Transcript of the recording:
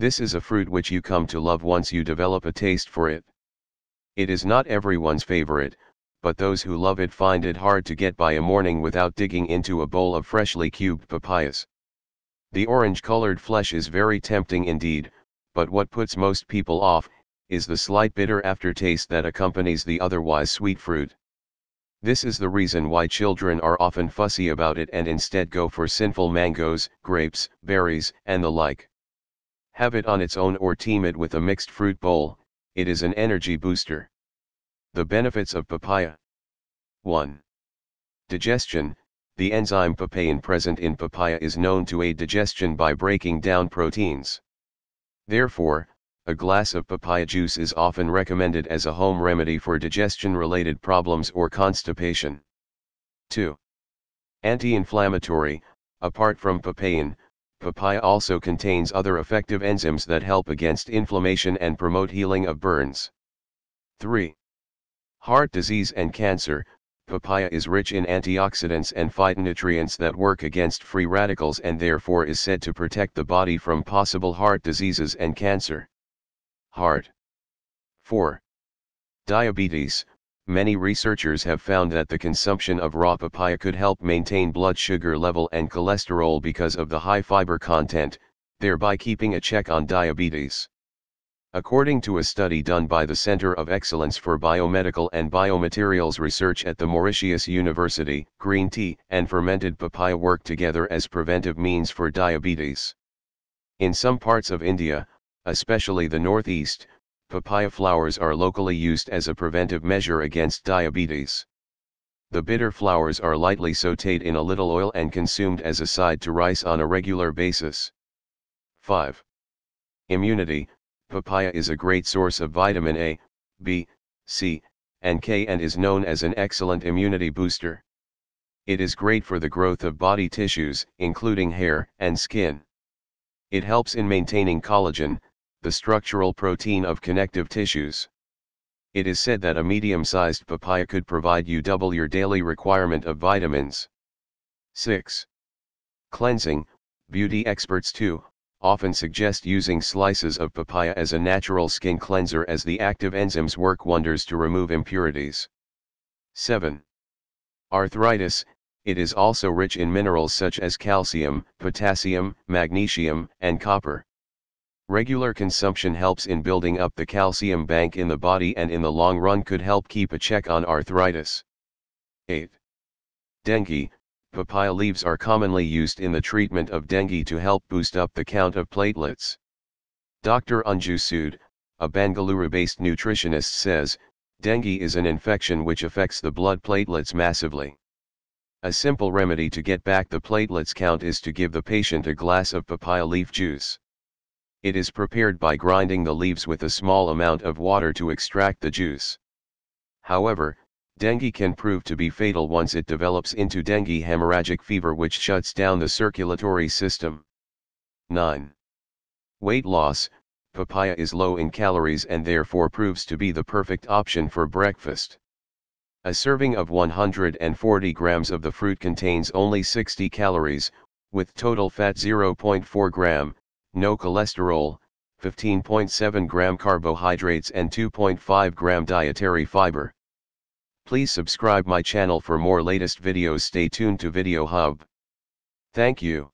This is a fruit which you come to love once you develop a taste for it. It is not everyone's favorite, but those who love it find it hard to get by a morning without digging into a bowl of freshly cubed papayas. The orange-colored flesh is very tempting indeed, but what puts most people off, is the slight bitter aftertaste that accompanies the otherwise sweet fruit. This is the reason why children are often fussy about it and instead go for sinful mangoes, grapes, berries, and the like. Have it on its own or team it with a mixed fruit bowl, it is an energy booster. The benefits of papaya 1. Digestion The enzyme papain present in papaya is known to aid digestion by breaking down proteins. Therefore, a glass of papaya juice is often recommended as a home remedy for digestion related problems or constipation. 2. Anti inflammatory, apart from papain, papaya also contains other effective enzymes that help against inflammation and promote healing of burns. 3. Heart disease and cancer, papaya is rich in antioxidants and phytonutrients that work against free radicals and therefore is said to protect the body from possible heart diseases and cancer. Heart. 4. Diabetes, many researchers have found that the consumption of raw papaya could help maintain blood sugar level and cholesterol because of the high fiber content, thereby keeping a check on diabetes. According to a study done by the Center of Excellence for Biomedical and Biomaterials Research at the Mauritius University, green tea and fermented papaya work together as preventive means for diabetes. In some parts of India, especially the northeast, papaya flowers are locally used as a preventive measure against diabetes. The bitter flowers are lightly sautéed in a little oil and consumed as a side to rice on a regular basis. 5. Immunity, papaya is a great source of vitamin A, B, C, and K and is known as an excellent immunity booster. It is great for the growth of body tissues, including hair and skin. It helps in maintaining collagen, the structural protein of connective tissues. It is said that a medium-sized papaya could provide you double your daily requirement of vitamins. 6. Cleansing, beauty experts too, often suggest using slices of papaya as a natural skin cleanser as the active enzymes work wonders to remove impurities. 7. Arthritis, it is also rich in minerals such as calcium, potassium, magnesium, and copper. Regular consumption helps in building up the calcium bank in the body and in the long run could help keep a check on arthritis. 8. Dengue, papaya leaves are commonly used in the treatment of dengue to help boost up the count of platelets. Dr. Anju Sood, a Bangalore-based nutritionist says, dengue is an infection which affects the blood platelets massively. A simple remedy to get back the platelets count is to give the patient a glass of papaya leaf juice. It is prepared by grinding the leaves with a small amount of water to extract the juice. However, dengue can prove to be fatal once it develops into dengue hemorrhagic fever which shuts down the circulatory system. 9. Weight loss, papaya is low in calories and therefore proves to be the perfect option for breakfast. A serving of 140 grams of the fruit contains only 60 calories, with total fat 0.4 gram, no cholesterol, 15.7 gram carbohydrates and 2.5 gram dietary fiber. Please subscribe my channel for more latest videos stay tuned to Video Hub. Thank you.